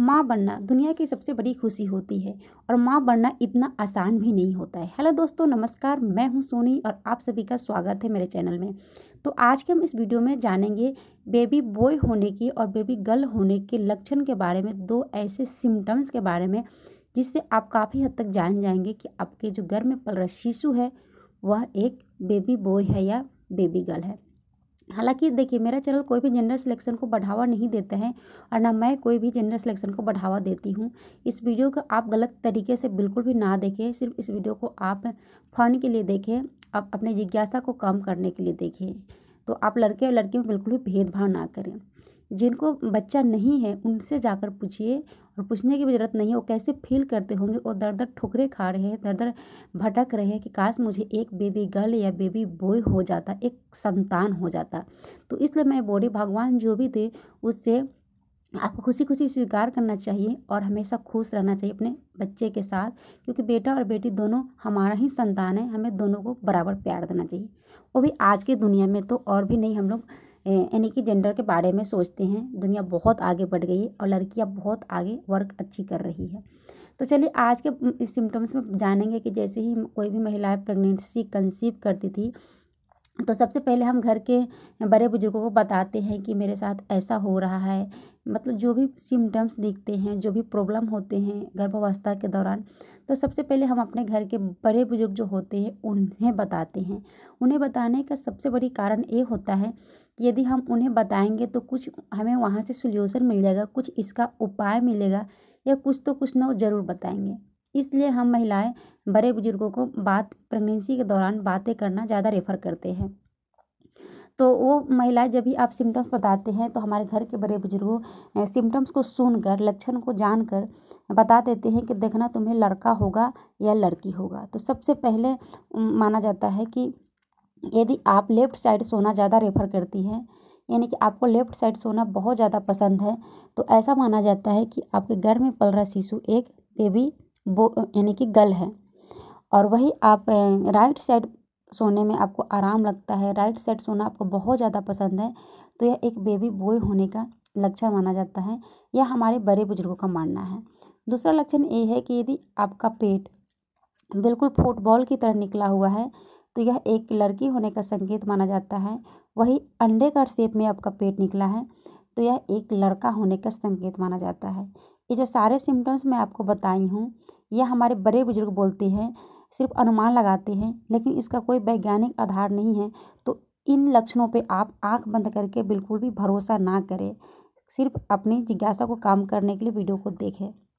माँ बनना दुनिया की सबसे बड़ी खुशी होती है और माँ बनना इतना आसान भी नहीं होता है हेलो दोस्तों नमस्कार मैं हूँ सोनी और आप सभी का स्वागत है मेरे चैनल में तो आज के हम इस वीडियो में जानेंगे बेबी बॉय होने की और बेबी गर्ल होने के लक्षण के बारे में दो ऐसे सिम्टम्स के बारे में जिससे आप काफ़ी हद तक जान जाएंगे कि आपके जो घर में पल रहा शिशु है वह एक बेबी बॉय है या बेबी गर्ल है हालांकि देखिए मेरा चैनल कोई भी जनरल सिलेक्शन को बढ़ावा नहीं देता है और ना मैं कोई भी जनरल सिलेक्शन को बढ़ावा देती हूँ इस वीडियो को आप गलत तरीके से बिल्कुल भी ना देखें सिर्फ इस वीडियो को आप फन के लिए देखें आप अपने जिज्ञासा को कम करने के लिए देखें तो आप लड़के और लड़की में बिल्कुल भी भेदभाव ना करें जिनको बच्चा नहीं है उनसे जाकर पूछिए और पूछने की भी ज़रूरत नहीं है वो कैसे फील करते होंगे वो दर दर ठुकरे खा रहे हैं दर दर भटक रहे हैं कि काश मुझे एक बेबी गर्ल या बेबी बॉय हो जाता एक संतान हो जाता तो इसलिए मैं बोली भगवान जो भी थे उससे आपको खुशी खुशी स्वीकार करना चाहिए और हमेशा खुश रहना चाहिए अपने बच्चे के साथ क्योंकि बेटा और बेटी दोनों हमारा ही संतान है हमें दोनों को बराबर प्यार देना चाहिए वो भी आज की दुनिया में तो और भी नहीं हम लोग यानी कि जेंडर के बारे में सोचते हैं दुनिया बहुत आगे बढ़ गई है और लड़कियाँ बहुत आगे वर्क अच्छी कर रही है तो चलिए आज के इस सिम्टम्स में जानेंगे कि जैसे ही कोई भी महिलाएं प्रेगनेंसी कंसीव करती थी तो सबसे पहले हम घर के बड़े बुजुर्गों को बताते हैं कि मेरे साथ ऐसा हो रहा है मतलब जो भी सिम्टम्स दिखते हैं जो भी प्रॉब्लम होते हैं गर्भावस्था के दौरान तो सबसे पहले हम अपने घर के बड़े बुजुर्ग जो होते हैं उन्हें बताते हैं उन्हें बताने का सबसे बड़ी कारण ये होता है कि यदि हम उन्हें बताएंगे तो कुछ हमें वहाँ से सोल्यूसन मिल जाएगा कुछ इसका उपाय मिलेगा या कुछ तो कुछ ना जरूर बताएंगे इसलिए हम महिलाएं बड़े बुजुर्गों को बात प्रेगनेंसी के दौरान बातें करना ज़्यादा रेफर करते हैं तो वो महिलाएं जब भी आप सिम्टम्स बताते हैं तो हमारे घर के बड़े बुजुर्गों सिम्टम्स को सुनकर लक्षण को जानकर बता देते हैं कि देखना तुम्हें लड़का होगा या लड़की होगा तो सबसे पहले माना जाता है कि यदि आप लेफ़्ट साइड सोना ज़्यादा रेफर करती हैं यानी कि आपको लेफ़्ट साइड सोना बहुत ज़्यादा पसंद है तो ऐसा माना जाता है कि आपके घर में पल रहा शिशु एक बेबी बो यानी कि गल है और वही आप राइट साइड सोने में आपको आराम लगता है राइट साइड सोना आपको बहुत ज़्यादा पसंद है तो यह एक बेबी बॉय होने का लक्षण माना जाता है यह हमारे बड़े बुजुर्गों का मानना है दूसरा लक्षण ये है कि यदि आपका पेट बिल्कुल फुटबॉल की तरह निकला हुआ है तो यह एक लड़की होने का संकेत माना जाता है वही अंडे का शेप में आपका पेट निकला है तो यह एक लड़का होने का संकेत माना जाता है ये जो सारे सिम्टम्स मैं आपको बताई हूँ यह हमारे बड़े बुजुर्ग बोलते हैं सिर्फ अनुमान लगाते हैं लेकिन इसका कोई वैज्ञानिक आधार नहीं है तो इन लक्षणों पे आप आंख बंद करके बिल्कुल भी भरोसा ना करें सिर्फ अपनी जिज्ञासा को काम करने के लिए वीडियो को देखें